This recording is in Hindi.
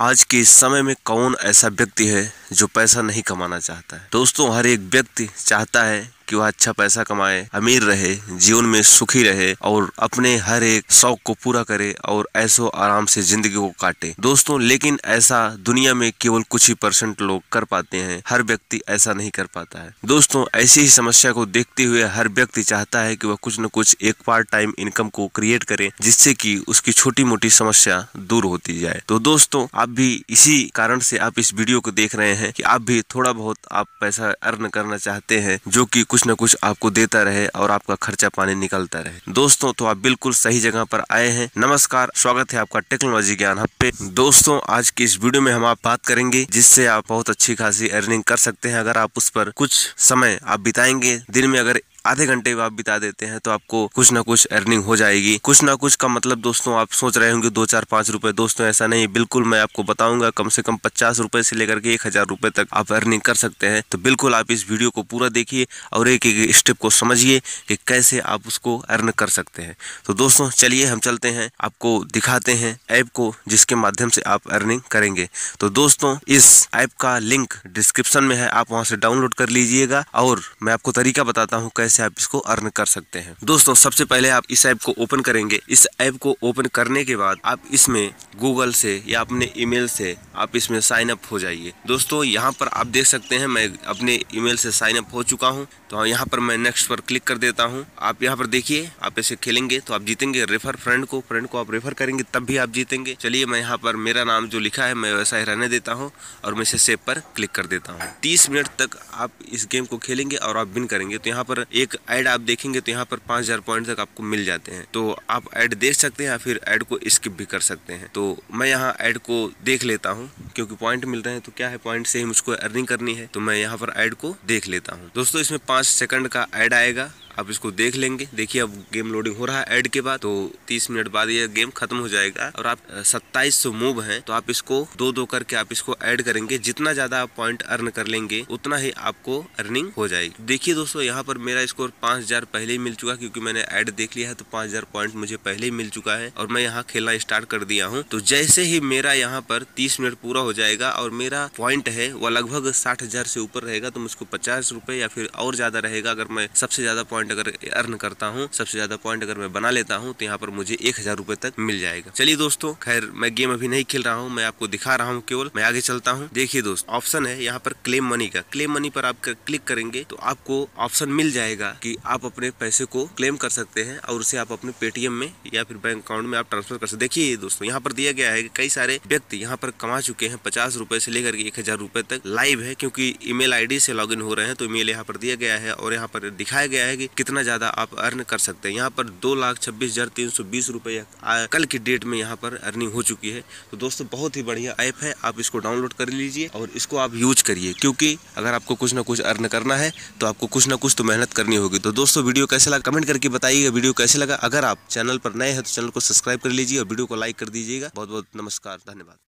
आज के इस समय में कौन ऐसा व्यक्ति है जो पैसा नहीं कमाना चाहता है दोस्तों हर एक व्यक्ति चाहता है कि वह अच्छा पैसा कमाए अमीर रहे जीवन में सुखी रहे और अपने हर एक शौक को पूरा करे और ऐसो आराम से जिंदगी को काटे दोस्तों लेकिन ऐसा दुनिया में केवल कुछ ही परसेंट लोग कर पाते हैं हर व्यक्ति ऐसा नहीं कर पाता है दोस्तों ऐसी ही समस्या को देखते हुए हर व्यक्ति चाहता है कि वह कुछ न कुछ एक पार्ट टाइम इनकम को क्रिएट करे जिससे कि उसकी छोटी मोटी समस्या दूर होती जाए तो दोस्तों आप भी इसी कारण से आप इस वीडियो को देख रहे हैं कि आप भी थोड़ा बहुत आप पैसा अर्न करना चाहते हैं जो कि कुछ कुछ ना कुछ आपको देता रहे और आपका खर्चा पानी निकलता रहे दोस्तों तो आप बिल्कुल सही जगह पर आए हैं नमस्कार स्वागत है आपका टेक्नोलॉजी ज्ञान हब पे दोस्तों आज की इस वीडियो में हम आप बात करेंगे जिससे आप बहुत अच्छी खासी अर्निंग कर सकते हैं अगर आप उस पर कुछ समय आप बिताएंगे दिन में अगर आधे घंटे भी आप बिता देते हैं तो आपको कुछ ना कुछ अर्निंग हो जाएगी कुछ ना कुछ का मतलब दोस्तों आप सोच रहे होंगे दो चार पांच रुपए दोस्तों ऐसा नहीं बिल्कुल मैं आपको बताऊंगा कम से कम पचास रुपए से लेकर के एक हजार रुपए तक आप अर्निंग कर सकते हैं तो बिल्कुल आप इस वीडियो को पूरा देखिए और एक एक स्टेप को समझिए कि कैसे आप उसको अर्न कर सकते हैं तो दोस्तों चलिए हम चलते हैं आपको दिखाते हैं ऐप को जिसके माध्यम से आप अर्निंग करेंगे तो दोस्तों इस ऐप का लिंक डिस्क्रिप्शन में है आप वहाँ से डाउनलोड कर लीजिएगा और मैं आपको तरीका बताता हूँ कैसे से आप इसको अर्न कर सकते हैं दोस्तों सबसे पहले आप इस ऐप को ओपन करेंगे इस ऐप को ओपन करने के बाद आप इसमें गूगल से या अपने ईमेल से आप इसमें साइन अप हो जाइए दोस्तों यहाँ पर आप देख सकते हैं मैं अपने ईमेल से साइन अप हो चुका हूँ तो हाँ, यहाँ पर मैं नेक्स्ट पर क्लिक कर देता हूँ आप यहाँ पर देखिए आप ऐसे खेलेंगे तो आप जीतेंगे रेफर फ्रेंड को फ्रेंड को आप रेफर करेंगे तब भी आप जीतेंगे चलिए मैं यहाँ पर मेरा नाम जो लिखा है मैं वैसा ही रहने देता हूँ और मैं इसे सेव पर क्लिक कर देता हूँ तीस मिनट तक आप इस गेम को खेलेंगे और आप विन करेंगे तो यहाँ पर एक ऐड आप देखेंगे तो यहाँ पर पाँच हज़ार पॉइंट तक आपको मिल जाते हैं तो आप ऐड देख सकते हैं या फिर ऐड को स्किप भी कर सकते हैं तो मैं यहाँ ऐड को देख लेता हूँ क्योंकि पॉइंट मिल रहे हैं तो क्या है पॉइंट से ही मुझको अर्निंग करनी है तो मैं यहाँ पर ऐड को देख लेता हूँ दोस्तों इसमें पाँच सेकंड का ऐड आएगा आप इसको देख लेंगे देखिए अब गेम लोडिंग हो रहा है एड के बाद तो 30 मिनट बाद ये गेम खत्म हो जाएगा और आप सत्ताईस सौ मूव हैं तो आप इसको दो दो करके आप इसको ऐड करेंगे जितना ज्यादा आप पॉइंट अर्न कर लेंगे उतना ही आपको अर्निंग हो जाएगी देखिए दोस्तों यहाँ पर मेरा स्कोर पांच हजार पहले ही मिल चुका क्योंकि मैंने एड देख लिया है तो पांच हजार पॉइंट मुझे पहले ही मिल चुका है और मैं यहाँ खेलना स्टार्ट कर दिया हूँ तो जैसे ही मेरा यहाँ पर तीस मिनट पूरा हो जाएगा और मेरा पॉइंट है वह लगभग साठ हजार से ऊपर रहेगा तो मुझको पचास रुपए या फिर और ज्यादा रहेगा अगर मैं सबसे ज्यादा पॉइंट पॉइंट अगर अर्न करता हूँ सबसे ज्यादा पॉइंट अगर मैं बना लेता हूँ तो यहाँ पर मुझे एक हजार रुपए तक मिल जाएगा चलिए दोस्तों खैर मैं गेम अभी नहीं खेल रहा हूँ मैं आपको दिखा रहा हूँ केवल मैं आगे चलता हूँ देखिए दोस्त ऑप्शन है यहाँ पर क्लेम मनी का क्लेम मनी पर आप क्लिक करेंगे तो आपको ऑप्शन मिल जाएगा की आप अपने पैसे को क्लेम कर सकते हैं और उसे आप अपने पेटीएम में या फिर बैंक अकाउंट में आप ट्रांसफर कर सकते देखिए दोस्तों यहाँ पर दिया गया है की कई सारे व्यक्ति यहाँ पर कमा चुके हैं पचास रुपए से लेकर एक हजार रुपए तक लाइव है क्योंकि ईमेल आईडी से लॉगिन हो रहे हैं तो ईमेल यहाँ पर दिया गया है और यहाँ पर दिखाया गया है कि कितना ज़्यादा आप अर्न कर सकते हैं यहाँ पर दो लाख छब्बीस हज़ार तीन सौ बीस रुपये कल की डेट में यहाँ पर अर्निंग हो चुकी है तो दोस्तों बहुत ही बढ़िया ऐप है आप इसको डाउनलोड कर लीजिए और इसको आप यूज करिए क्योंकि अगर आपको कुछ ना कुछ अर्न करना है तो आपको कुछ ना कुछ तो मेहनत करनी होगी तो दोस्तों वीडियो कैसे लगा कमेंट करके बताइएगा वीडियो कैसे लगा अगर आप चैनल पर नए हैं तो चैनल को सब्सक्राइब कर लीजिए और वीडियो को लाइक कर दीजिएगा बहुत बहुत नमस्कार धन्यवाद